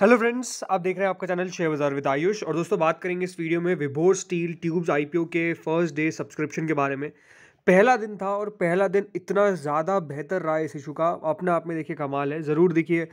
hello friends आप देख रहे हैं आपका चैनल शेयर बाजार विद आयुष और दोस्तों बात करेंगे इस वीडियो में विभोर स्टील ट्यूब्स आईपीओ के फर्स्ट डे सब्सक्रिप्शन के बारे में पहला दिन था और पहला दिन इतना ज़्यादा बेहतर रहा इस इशू का अपने आप में देखिए कमाल है ज़रूर देखिए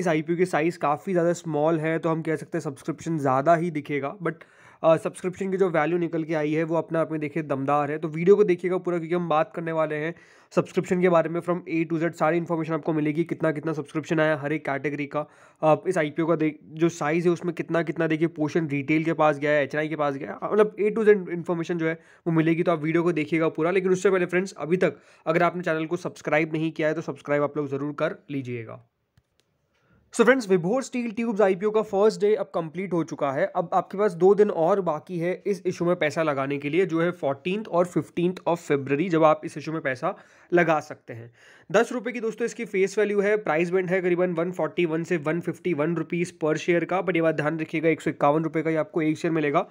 इस आईपीओ की साइज़ काफ़ी ज़्यादा स्मॉल है तो हम कह सकते हैं सब्सक्रिप्शन ज़्यादा ही दिखेगा बट सब्सक्रिप्शन की जो वैल्यू निकल के आई है वो अपने आप में देखिए दमदार है तो वीडियो को देखिएगा पूरा क्योंकि हम बात करने वाले हैं सब्सक्रिप्शन के बारे में फ्रॉम ए टू जेड सारी इन्फॉर्मेशन आपको मिलेगी कितना कितना सब्सक्रिप्शन आया हर एक कैटेगरी का आप इस आई का जो साइज़ है उसमें कितना कितना देखिए पोर्शन रिटेल के पास गया है एच के पास गया मतलब ए टू जेड इन्फॉर्मेशन जो है वो मिलेगी तो आप वीडियो को देखिएगा पूरा लेकिन उससे पहले फ्रेंड्स अभी तक अगर आपने चैनल को सब्सक्राइब नहीं किया है तो सब्सक्राइब आप लोग ज़रूर कर लीजिएगा so friends Vibhor steel tubes IPO का फर्स्ट डे अब कंप्लीट हो चुका है अब आपके पास दो दिन और बाकी है इस इशू में पैसा लगाने के लिए जो है फोर्टीन और फिफ्टीन ऑफ फेबररी जब आप इस इशू में पैसा लगा सकते हैं दस रुपये की दोस्तों इसकी फेस वैल्यू है प्राइस बैंड है करीबन वन फोर्टी वन से वन फिफ्टी वन रुपीज़ पर शेयर का बट ये बात ध्यान रखिएगा एक सौ इक्यावन रुपये का ही आपको एक शेयर मिलेगा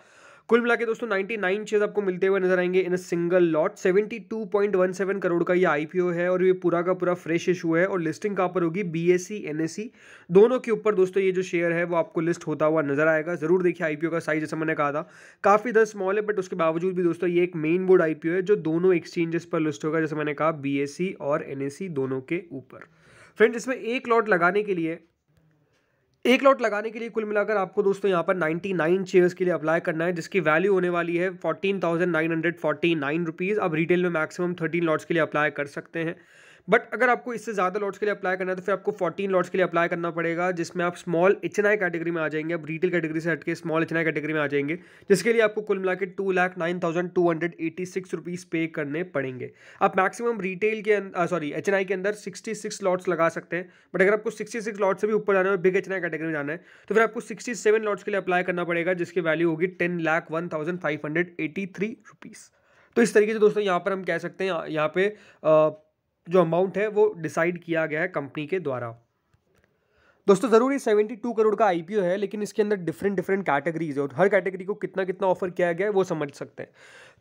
कुल मिला के दोस्तों 99 शेयर आपको मिलते हुए नजर आएंगे in a single lot 72.17 crore का ये आईपीओ है और ये पूरा का पूरा फ्रेश इशू है और लिस्टिंग कहाँ पर होगी बीएससी एनएससी e, e, दोनों के ऊपर दोस्तों ये जो शेयर है वो आपको लिस्ट होता हुआ नजर आएगा जरूर देखिए आईपीओ का साइज जैसे मैंने कहा था काफ़ी दस स्मॉल है बट उसके बावजूद भी दोस्तों ये एक मेन बोर्ड आईपीओ है जो दोनों एक्सचेंजेस पर लिस्ट होगा जैसे मैंने कहा बी e और एन दोनों के ऊपर फ्रेंड इसमें एक लॉट लगाने के लिए एक लॉट लगाने के लिए कुल मिलाकर आपको दोस्तों यहाँ पर 99 चेयर्स के लिए अप्लाई करना है जिसकी वैल्यू होने वाली है fourteen thousand nine hundred forty nine rupees अब रिटेल में मैक्सिमम थर्टीन लॉट्स के लिए अप्लाई कर सकते हैं बट अगर आपको इससे ज़्यादा लॉट्स के लिए अप्लाई करना है तो फिर आपको 14 लॉट्स के लिए अप्लाई करना पड़ेगा जिसमें आप स्मॉल एच कैटेगरी में आ जाएंगे आप रिटेल कैटेगरी से हट के स्मॉल एच कैटेगरी में आ जाएंगे जिसके लिए आपको कुल मिला के two lakh nine thousand two hundred eighty six rupees pay करने पड़ेंगे आप मैक्सिमम रिटेल के सॉरी अं-, एच के अंदर सिक्सटी सिक्स लॉट्स लगा सकते हैं बट अगर आपको सिक्सटी सिक्स लॉट्स से भी ऊपर जाना है और बिग एच कैटेगरी में जाना है तो फिर आपको सिक्सटी सेवन लॉट्स के लिए अप्लाई करना पड़ेगा जिसकी वैल्यू होगी ten lakh one thousand five hundred eighty three rupees तो इस तरीके से दोस्तों यहाँ पर हम कह सकते हैं यहाँ पे आ, जो अमाउंट है वो डिसाइड किया गया है कंपनी के द्वारा दोस्तों ज़रूर ये सेवेंटी टू करोड़ का आईपीओ है लेकिन इसके अंदर डिफरेंट डिफरेंट कैटेगरीज है और हर कैटेगरी को कितना कितना ऑफर किया गया है वो समझ सकते हैं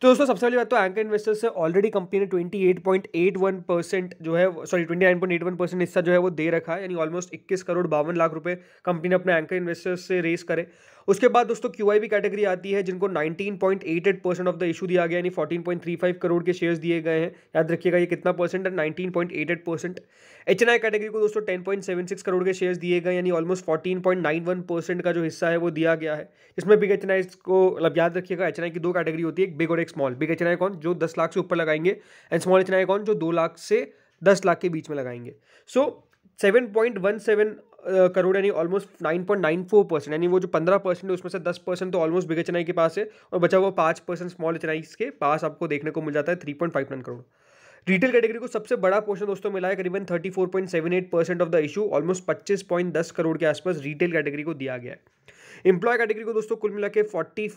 तो दोस्तों सबसे पहले बात तो एंकर इन्वेस्टर्स से ऑलरेडी कंपनी ने twenty eight point eight one percent जो है sorry twenty nine point eight one percent हिस्सा जो है वो दे रखा है यानी ऑलमोस्ट इक्कीस करोड़ बावन लाख रुपये कंपनी ने अपने एंकर इन्वेस्टर्स से रेस करे उसके बाद दोस्तों क्यू आई कैटेगरी आती है जिनको nineteen point eight eight percent of the issue दिया गया यानी fourteen point three five crore के शेयर्स दिए गए हैं याद रखिएगा ये कितना परसेंट है nineteen point eight eight percent H N I category को दोस्तों ten point seven six crore के शेयर्स दिए दिए गए यानी almost fourteen point nine one percent का जो हिस्सा है वो दिया गया है इसमें बिग एच को मतलब याद रखिएगा एच की दो कैटेगरी होती है एक बिग और एक स्मॉल बिग एच कौन जो दस लाख से ऊपर लगाएंगे एंड स्मॉल एच कौन जो दो लाख से दस लाख के बीच में लगाएंगे so seven point one seven crore यानी almost nine point nine four percent यानी वो जो पंद्रह परसेंट है उसमें से दस परसेंट तो ऑलमोस्ट बिग एच के पास है और बचा हुआ पाँच परसेंट स्मॉल एच के पास आपको देखने को मिल जाता है three point five nine crore retail category को सबसे बड़ा पोर्शन दोस्तों मिला है करीबन 34.78 percent of the issue almost 25.10 crore के आसपास रिटेल कैटेगरी को दिया गया है इंप्लॉय कैटेगरी को दोस्तों कुल मिला के फोर्टी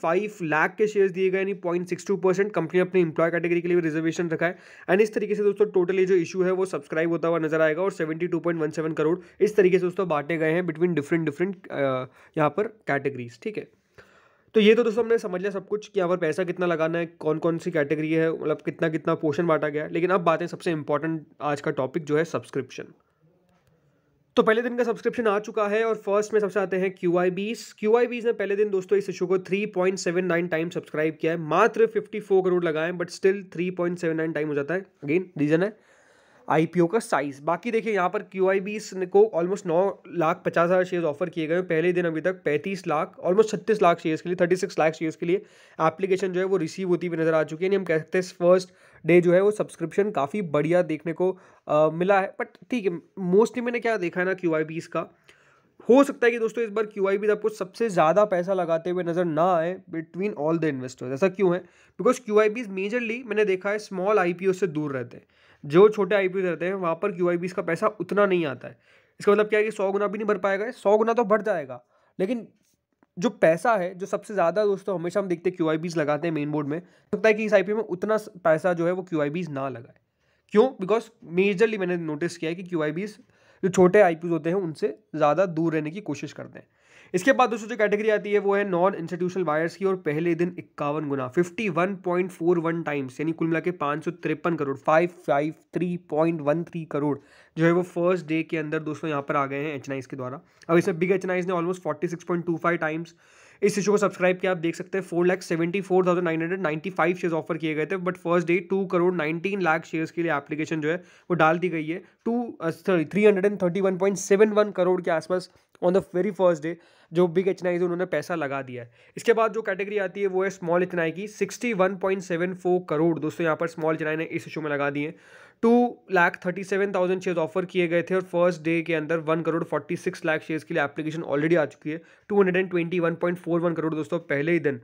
लाख के शेयर्स दिए गए यानी पॉइंट सिक्स टू परसेंट कंपनी अपने इंप्लॉय कैटेगरी के लिए रिजर्वेशन रखा है एंड इस तरीके से दोस्तों टोटल ये जो इशू है वो सब्सक्राइब होता हुआ नजर आएगा और seventy two point one seven crore इस तरीके से दोस्तों बांटे गए हैं बिटवीन डिफरेंट डिफरेंट यहाँ पर कैटेगरीज ठीक है तो ये तो दोस्तों हमने समझ लिया सब कुछ कि यहाँ पर पैसा कितना लगाना है कौन कौन सी कैटेगरी है मतलब कितना कितना पोर्शन बांटा गया लेकिन अब बातें सबसे इंपॉर्टेंट आज का टॉपिक जो है सब्सक्रिप्शन तो पहले दिन का सब्सक्रिप्शन आ चुका है और फर्स्ट में सबसे आते हैं क्यू आई बीस क्यू आई बीस ने पहले दिन दोस्तों इस इशू को three point seven nine time subscribe किया है मात्र फिफ्टी फोर करोड़ लगाए but still three point seven nine time हो जाता है अगेन रीजन है आईपीओ का साइज बाकी देखिए यहाँ पर क्यू को ऑलमोस्ट नौ लाख पचास हज़ार शेयर्स ऑफर किए गए पहले दिन अभी तक पैंतीस लाख ऑलमोस्ट छत्तीस लाख शेयर्स के लिए थर्टी सिक्स लाख शेयर्स के लिए एप्लीकेशन जो है वो रिसीव होती हुई नज़र आ चुकी है यानी हम कहते हैं फर्स्ट डे जो है वो सब्सक्रिप्शन काफ़ी बढ़िया देखने को आ, मिला है बट ठीक है मोस्टली मैंने क्या देखा है ना क्यू का हो सकता है कि दोस्तों इस बार क्यू आई आपको सबसे ज़्यादा पैसा लगाते हुए नज़र ना आए बिटवीन ऑल द इन्वेस्टर्स ऐसा क्यों है बिकॉज क्यू आई मेजरली मैंने देखा है स्मॉल आई से दूर रहते हैं जो छोटे आई रहते हैं वहाँ पर क्यू का पैसा उतना नहीं आता है इसका मतलब क्या है कि सौ गुना भी नहीं भर पाएगा सौ गुना तो भर जाएगा लेकिन जो पैसा है जो सबसे ज़्यादा दोस्तों हमेशा हम देखते हैं क्यू लगाते हैं मेन बोर्ड में लगता है कि इस आई में उतना पैसा जो है वो क्यू ना लगाए क्यों बिकॉज मेजरली मैंने नोटिस किया है कि क्यू आई जो छोटे आई होते हैं उनसे ज़्यादा दूर रहने की कोशिश करते हैं इसके बाद दोस्तों जो कैटेगरी आती है वो है नॉन इंस्टीट्यूशनल बायर्स की और पहले दिन इक्यावन गुना fifty one point four one times यानी कुल मिला के पाँच सौ तिरपन crore five five three point one three crore जो है वो फर्स्ट डे के अंदर दोस्तों यहाँ पर आ गए हैं एच के द्वारा अब इसमें बिग एच ने almost forty six point two five times इस इशू को सब्सक्राइब किया आप देख सकते हैं four lakh seventy four thousand nine hundred ninety five share offer किए गए थे but first day two crore nineteen lakh shares के लिए एप्लीकेशन जो है वो डाल दी गई है two sorry three hundred and thirty one point seven one crore के आसपास on the very first day जो बिग एच नाई उन्होंने पैसा लगा दिया है इसके बाद जो कैटेगरी आती है वो है स्मॉल इच की sixty one point seven four crore दोस्तों यहाँ पर स्मॉल इच ने इस इशू में लगा दिए two lakh thirty seven thousand share offer किए गए थे और फर्स्ट डे के अंदर one crore forty six lakh shares के लिए एप्लीकेशन ऑलरेडी आ चुकी है two hundred and twenty one point four one crore दोस्तों पहले ही दिन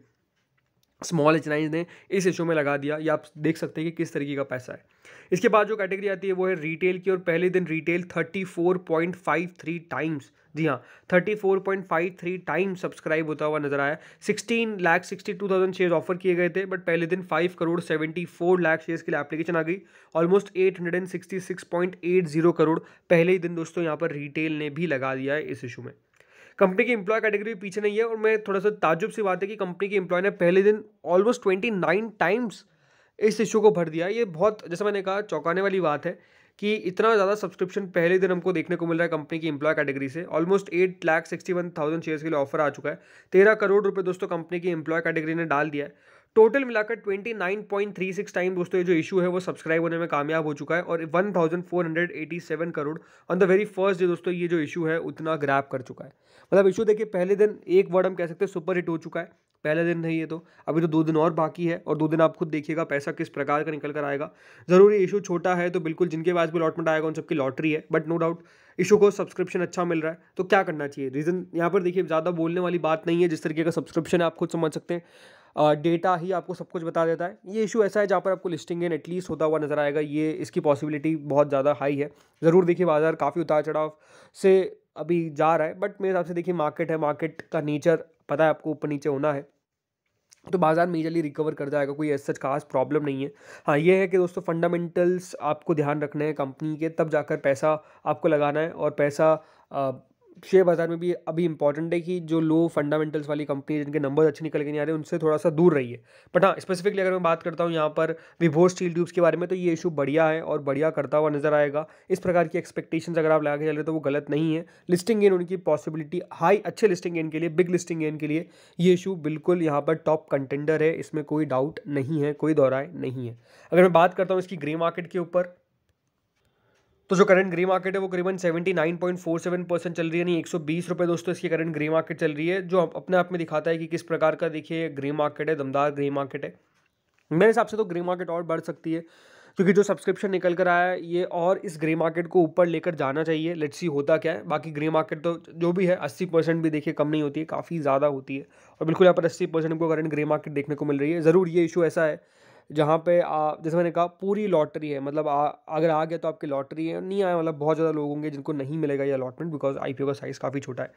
स्मॉल एच ने इस इशू में लगा दिया या आप देख सकते हैं कि किस तरीके का पैसा है इसके बाद जो कैटेगरी आती है वो है रिटेल की और पहले दिन रिटेल 34.53 टाइम्स जी हाँ 34.53 टाइम्स सब्सक्राइब होता हुआ नजर आया 16 lakh two thousand share offer किए गए थे बट पहले दिन 5 करोड़ 74 लाख शेयर्स के लिए एप्लीकेशन आ गई ऑलमोस्ट 866.80 करोड़ पहले ही दिन दोस्तों यहाँ पर रिटेल ने भी लगा दिया है इस इशू में कंपनी की इंप्लॉय कैटेगरी पीछे नहीं है और मैं थोड़ा सा ताजुब सी बात है कि कंपनी के इंप्लॉय ने पहले दिन ऑलमोस्ट ट्वेंटी नाइन टाइम्स इस इशू को भर दिया ये बहुत जैसे मैंने कहा चौंकाने वाली बात है कि इतना ज़्यादा सब्सक्रिप्शन पहले दिन हमको देखने को मिल रहा है कंपनी की इंप्लॉय कैटेगरी से almost eight lakh sixty one thousand shares के लिए ऑफर आ चुका है तेरह करोड़ रुपये दोस्तों कंपनी की इंप्लॉय कैटेगरी ने डाल दिया है टोटल मिलाकर 29.36 टाइम दोस्तों ये जो इशू है वो सब्सक्राइब होने में कामयाब हो चुका है और 1487 crore on the very first day दोस्तों ये जो इशू है उतना ग्रैप कर चुका है मतलब इशू देखिए पहले दिन एक वर्ड हम कह सकते हैं सुपर हिट हो चुका है पहले दिन नहीं है तो अभी तो दो दिन और बाकी है और दो दिन आप खुद देखिएगा पैसा किस प्रकार का निकल कर आएगा जरूरी इशू छोटा है तो बिल्कुल जिनके पास भी अलॉटमेंट आएगा उन सबकी लॉटरी है बट नो डाउट इशू को सब्सक्रिप्शन अच्छा मिल रहा है तो क्या करना चाहिए रीज़न यहाँ पर देखिए ज़्यादा बोलने वाली बात नहीं है जिस तरीके का सब्सक्रिप्शन है आप खुद समझ सकते हैं डेटा ही आपको सब कुछ बता देता है ये इशू ऐसा है जहाँ पर आपको लिस्टिंग एन एटलीस्ट होता हुआ नज़र आएगा ये इसकी पॉसिबिलिटी बहुत ज़्यादा हाई है ज़रूर देखिए बाज़ार काफ़ी उतार चढ़ाव से अभी जा रहा है बट मेरे हिसाब से देखिए मार्केट है मार्केट का नेचर पता है आपको ऊपर नीचे होना है तो बाज़ार मेजरली रिकवर कर जाएगा कोई ऐसा खास प्रॉब्लम नहीं है हाँ ये है कि दोस्तों फंडामेंटल्स आपको ध्यान रखने हैं कंपनी के तब जाकर पैसा आपको लगाना है और पैसा शेयर बाजार में भी अभी इंपॉर्टेंट है कि जो लो फंडामेंटल्स वाली कंपनी जिनके नंबर अच्छे निकल के नहीं आ रहे उनसे थोड़ा सा दूर रहिए बट हाँ स्पेसिफिकली अगर मैं बात करता हूँ यहाँ पर विभोर स्टील ट्यूब्स के बारे में तो ये इशू बढ़िया है और बढ़िया करता हुआ नजर आएगा इस प्रकार की एक्सपेक्टेशन अगर आप लगा के चल रहे तो वो गलत नहीं है लिस्टिंग गेन उनकी पॉसिबिलिटी हाई अच्छे लिस्टिंग गेन के लिए बिग लिस्टिंग गेन के लिए ये इशू बिल्कुल यहाँ पर टॉप कंटेंडर है इसमें कोई डाउट नहीं है कोई दोहराए नहीं है अगर मैं बात करता हूँ इसकी ग्रे मार्केट के ऊपर तो जो करंट ग्री मार्केट है वो करीबन 79.47 परसेंट चल रही है नहीं एक सौ रुपये दोस्तों इसकी करंट ग्री मार्केट चल रही है जो अपने आप में दिखाता है कि किस प्रकार का देखिए ग्री मार्केट है दमदार ग्री मार्केट है मेरे हिसाब से तो ग्री मार्केट और बढ़ सकती है क्योंकि जो सब्सक्रिप्शन निकल कर आया है ये और इस ग्रे मार्केट को ऊपर लेकर जाना चाहिए लेट्स सी होता क्या है बाकी ग्रे मार्केट तो जो भी है अस्सी परसेंट भी देखिए कम नहीं होती है काफ़ी ज़्यादा होती है और बिल्कुल यहाँ पर अस्सी परसेंट को करंट ग्रे मार्केट देखने को मिल रही है ज़रूर ये इशू ऐसा है जहाँ पे आ, जैसे मैंने कहा पूरी लॉटरी है मतलब आ, अगर आ गया तो आपकी लॉटरी है नहीं आया मतलब बहुत ज़्यादा लोग होंगे जिनको नहीं मिलेगा ये अलॉटमेंट बिकॉज आई का साइज़ काफ़ी छोटा है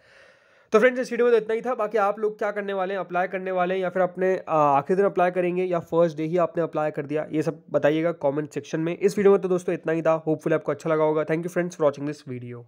तो फ्रेंड्स इस वीडियो में तो इतना ही था बाकी आप लोग क्या करने वाले हैं अप्लाई करने वाले हैं या फिर अपने आखिरी दिन अप्लाई करेंगे या फर्स्ट डे ही आपने अप्लाई कर दिया ये सब बताइएगा कमेंट सेक्शन में इस वीडियो में तो दोस्तों इतना ही था होपफुली आपको अच्छा लगा होगा thank you friends for watching this video